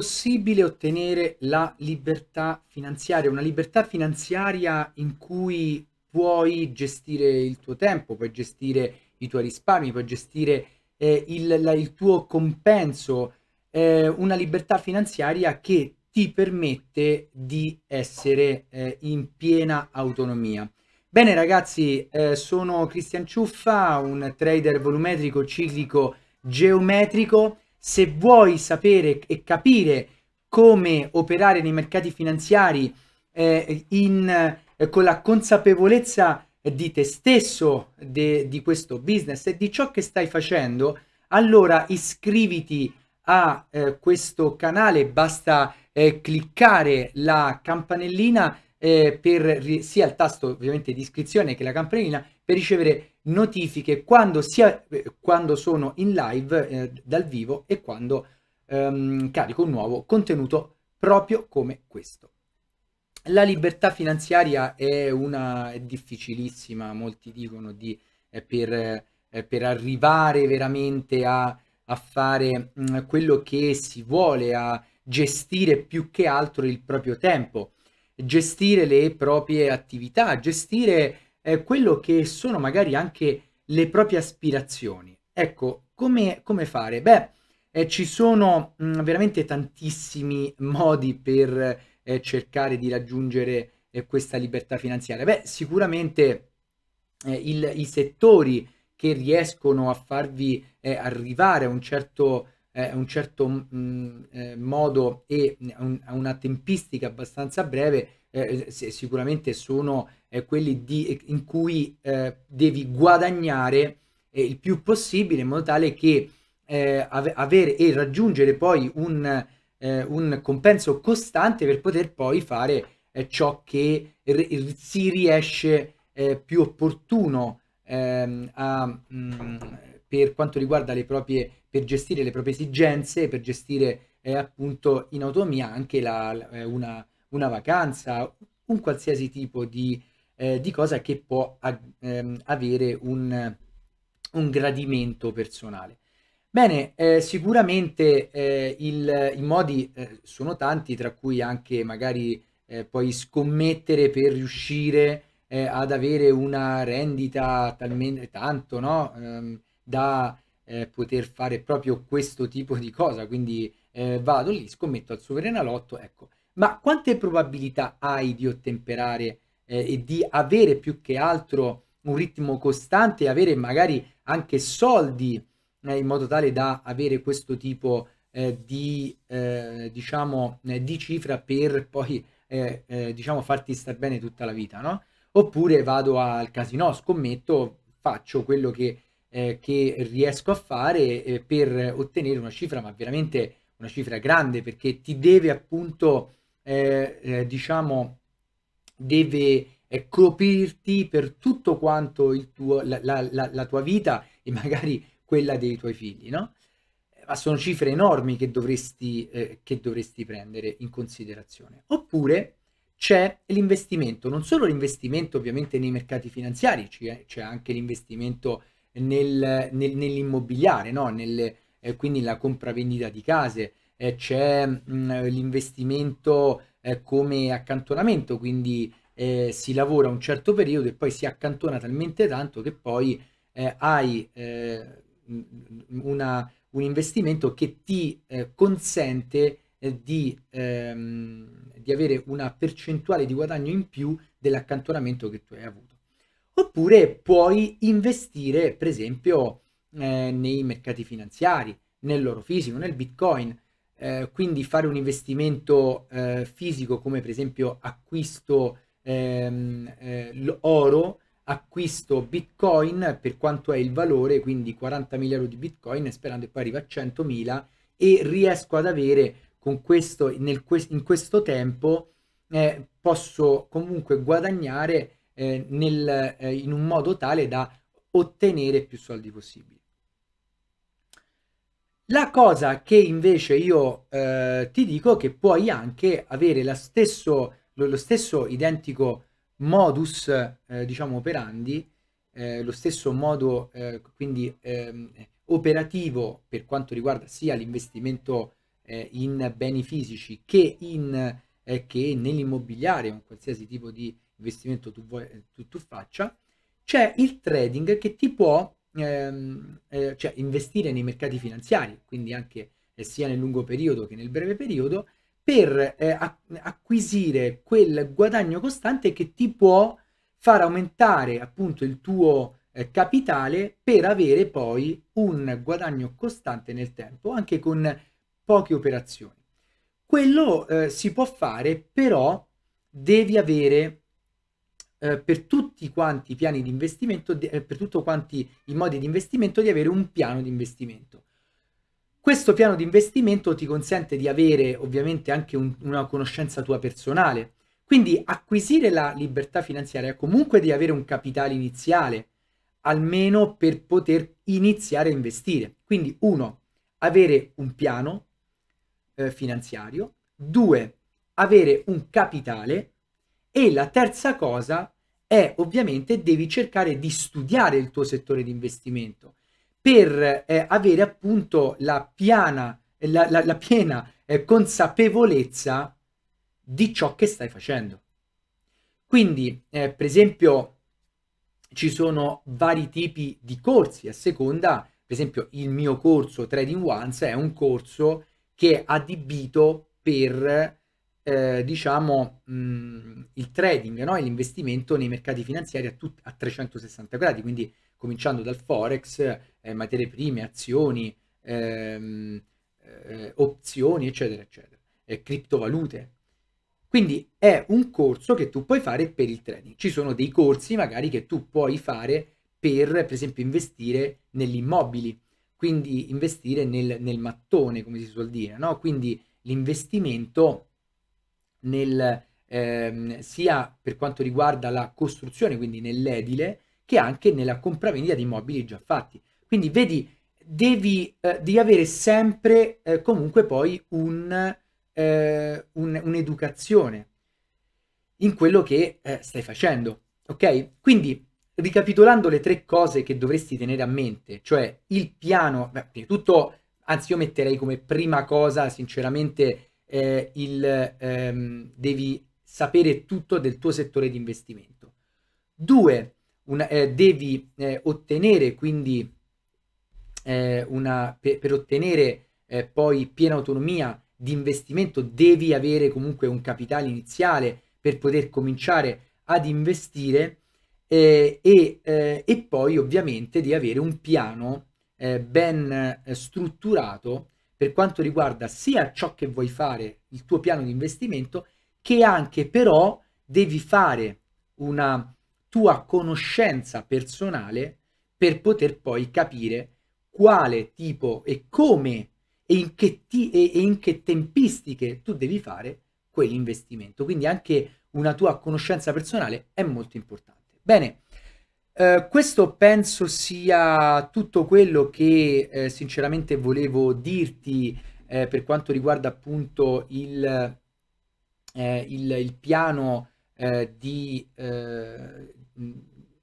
possibile ottenere la libertà finanziaria, una libertà finanziaria in cui puoi gestire il tuo tempo, puoi gestire i tuoi risparmi, puoi gestire eh, il, la, il, tuo compenso, eh, una libertà finanziaria che ti permette di essere eh, in piena autonomia. Bene ragazzi, eh, sono Cristian Ciuffa, un trader volumetrico, ciclico, geometrico se vuoi sapere e capire come operare nei mercati finanziari eh, in, eh, con la consapevolezza di te stesso, de, di questo business e di ciò che stai facendo, allora iscriviti a eh, questo canale, basta eh, cliccare la campanellina eh, per sia il tasto ovviamente di iscrizione che la campanellina per ricevere notifiche quando, sia, eh, quando sono in live eh, dal vivo e quando ehm, carico un nuovo contenuto proprio come questo. La libertà finanziaria è una è difficilissima, molti dicono di, eh, per, eh, per, arrivare veramente a, a fare mh, mm, quello che si vuole, a gestire più che altro il proprio tempo, gestire le proprie attività, gestire eh, quello che sono magari anche le proprie aspirazioni. Ecco, come, come fare? Beh, eh, ci sono mh, mm, veramente tantissimi modi per eh, cercare di raggiungere eh, questa libertà finanziaria. Beh, sicuramente eh, il, i settori che riescono a farvi eh, arrivare a un certo eh, un certo mh, mm, eh, modo e un, a, una tempistica abbastanza breve eh, eh sicuramente sono eh, quelli di, eh, in cui eh, devi guadagnare il più possibile in modo tale che av- avere e raggiungere poi un, un, compenso costante per poter poi fare ciò che r- si riesce più opportuno ehm, a, mh, mm, per quanto riguarda le proprie per gestire le proprie esigenze per gestire eh, appunto in autonomia anche la, la, una, una vacanza, un qualsiasi tipo di, eh, di cosa che può ehm, avere un, un, gradimento personale. Bene, eh, sicuramente eh, il, i modi eh, sono tanti, tra cui anche magari eh, puoi scommettere per riuscire eh, ad avere una rendita talmente tanto no? ehm, da poter fare proprio questo tipo di cosa, quindi vado lì, scommetto al Lotto, ecco, ma quante probabilità hai di ottemperare eh, e di avere più che altro un ritmo costante e avere magari anche soldi eh, in modo tale da avere questo tipo eh, di, eh, diciamo, eh, di cifra per poi eh, diciamo farti star bene tutta la vita, no? Oppure vado al casino, scommetto, faccio quello che, che riesco a fare per ottenere una cifra, ma veramente una cifra grande perché ti deve appunto eh, diciamo, deve coprirti per tutto quanto il tuo, la, la, la tua vita e magari quella dei tuoi figli, no? Ma sono cifre enormi che dovresti, eh, che dovresti prendere in considerazione. Oppure c'è l'investimento, non solo l'investimento ovviamente nei mercati finanziari, c'è, anche l'investimento nel, nel, nell'immobiliare, no? Nel, eh, quindi la compravendita di case, eh, c'è mm, l'investimento eh, come accantonamento, quindi eh, si lavora un certo periodo e poi si accantona talmente tanto che poi eh, hai eh, mm, una, un investimento che ti eh, consente di, ehm, di avere una percentuale di guadagno in più dell'accantonamento che tu hai avuto. Oppure puoi investire, per esempio, eh, nei mercati finanziari, nell'oro fisico, nel bitcoin. Eh, quindi fare un investimento eh, fisico come per esempio acquisto ehm, eh, oro, acquisto bitcoin per quanto è il valore, quindi 40.000 euro di bitcoin sperando che poi arrivi a 100.000 e riesco ad avere con questo, nel, in questo tempo eh, posso comunque guadagnare eh, nel, in un modo tale da ottenere più soldi possibili. La cosa che invece io eh, ti dico è che puoi anche avere stesso, lo, stesso identico modus, eh, diciamo, operandi, eh, lo stesso modo eh, quindi ehm, operativo per quanto riguarda sia l'investimento eh, in beni fisici che, in, eh, che nell'immobiliare, un qualsiasi tipo di investimento tu, vuoi, tu, tu faccia, c'è il trading che ti può Ehm, eh, cioè investire nei mercati finanziari, quindi anche eh, sia nel lungo periodo che nel breve periodo, per eh, acquisire quel guadagno costante che ti può far aumentare appunto il tuo eh, capitale per avere poi un guadagno costante nel tempo, anche con poche operazioni. Quello eh, si può fare, però devi avere eh, per tutti quanti i piani di investimento, eh, per tutti quanti i modi di investimento, di avere un piano di investimento. Questo piano di investimento ti consente di avere ovviamente anche un, una conoscenza tua personale, quindi acquisire la libertà finanziaria è comunque di avere un capitale iniziale, almeno per poter iniziare a investire. Quindi uno, avere un piano eh, finanziario, due, avere un capitale e la terza cosa è ovviamente devi cercare di studiare il tuo settore di investimento per eh, avere appunto la, piana, la, la, la piena eh, consapevolezza di ciò che stai facendo. Quindi, eh, per esempio, ci sono vari tipi di corsi a seconda, per esempio il mio corso Trading Once è un corso che è adibito per eh, diciamo, mh, il trading, no? l'investimento nei mercati finanziari a, tut- a 360 gradi, quindi cominciando dal forex, eh, materie prime, azioni, ehm, eh, opzioni, eccetera, eccetera, criptovalute. Quindi è un corso che tu puoi fare per il trading. Ci sono dei corsi magari che tu puoi fare per, per esempio, investire negli immobili, quindi investire nel, nel mattone, come si suol dire, no? Quindi l'investimento nel, ehm, sia per quanto riguarda la costruzione, quindi nell'edile, che anche nella compravendita di immobili già fatti. Quindi vedi, devi, eh, devi avere sempre eh, comunque poi un, eh, un'educazione in quello che eh, stai facendo, ok? Quindi ricapitolando le tre cose che dovresti tenere a mente, cioè il piano, beh, prima di tutto, anzi io metterei come prima cosa, sinceramente, eh, il, ehm, devi sapere tutto del tuo settore di investimento. Due, una, eh, devi eh, ottenere quindi eh, una, per, per ottenere eh, poi piena autonomia di investimento devi avere comunque un capitale iniziale per poter cominciare ad investire eh, e, e poi ovviamente di avere un piano ben strutturato per quanto riguarda sia ciò che vuoi fare, il tuo piano di investimento, che anche però devi fare una tua conoscenza personale per poter poi capire quale tipo e come e in che, ti, e in che tempistiche tu devi fare quell'investimento. Quindi anche una tua conoscenza personale è molto importante. Bene, eh, questo penso sia tutto quello che eh, sinceramente volevo dirti eh, per quanto riguarda appunto il, eh, il, il piano eh, di eh,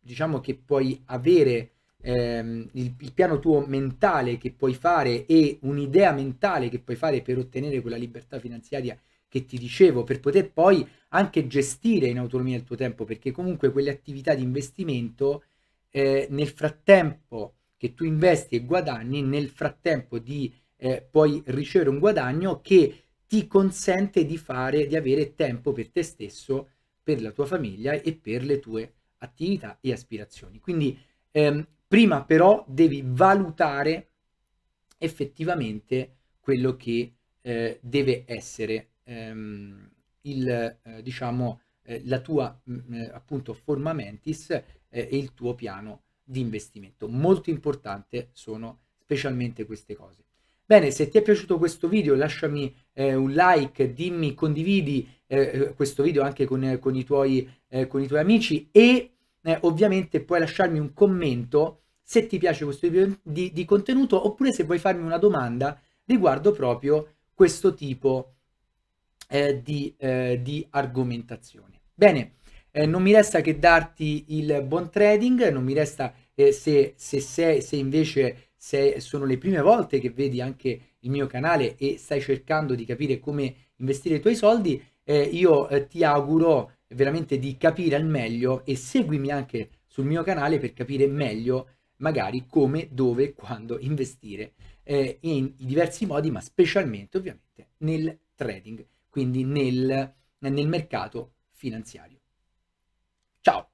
diciamo che puoi avere ehm, il, il piano tuo mentale che puoi fare e un'idea mentale che puoi fare per ottenere quella libertà finanziaria che ti dicevo, per poter poi anche gestire in autonomia il tuo tempo, perché comunque quelle attività di investimento eh, nel frattempo che tu investi e guadagni, nel frattempo di eh, puoi ricevere un guadagno che ti consente di fare, di avere tempo per te stesso, per la tua famiglia e per le tue attività e aspirazioni. Quindi ehm, prima però devi valutare effettivamente quello che eh, deve essere ehm, il, eh, diciamo, eh, la tua mh, mm, eh, appunto forma mentis eh, e il tuo piano di investimento. Molto importante sono specialmente queste cose. Bene, se ti è piaciuto questo video lasciami eh, un like, dimmi, condividi eh, eh questo video anche con, con, i tuoi, eh, con, i tuoi, amici e ovviamente puoi lasciarmi un commento se ti piace questo video di, di contenuto oppure se vuoi farmi una domanda riguardo proprio questo tipo di eh, di, eh, di, argomentazione. Bene, eh, non mi resta che darti il buon trading, non mi resta eh, se, se, se, se invece se sono le prime volte che vedi anche il mio canale e stai cercando di capire come investire i tuoi soldi, eh, io eh, ti auguro veramente di capire al meglio e seguimi anche sul mio canale per capire meglio magari come, dove e quando investire eh, in diversi modi, ma specialmente ovviamente nel trading quindi nel, nel mercato finanziario. Ciao!